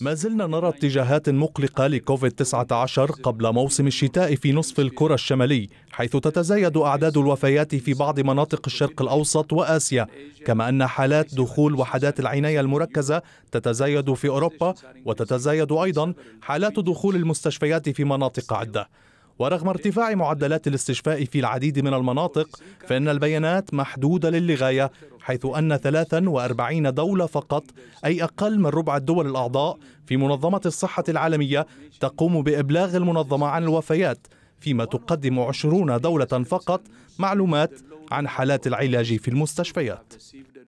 ما زلنا نرى اتجاهات مقلقة لكوفيد 19 قبل موسم الشتاء في نصف الكرة الشمالي حيث تتزايد أعداد الوفيات في بعض مناطق الشرق الأوسط وآسيا كما أن حالات دخول وحدات العناية المركزة تتزايد في أوروبا وتتزايد أيضا حالات دخول المستشفيات في مناطق عدة ورغم ارتفاع معدلات الاستشفاء في العديد من المناطق فإن البيانات محدودة للغاية حيث أن 43 دولة فقط أي أقل من ربع الدول الأعضاء في منظمة الصحة العالمية تقوم بإبلاغ المنظمة عن الوفيات فيما تقدم 20 دولة فقط معلومات عن حالات العلاج في المستشفيات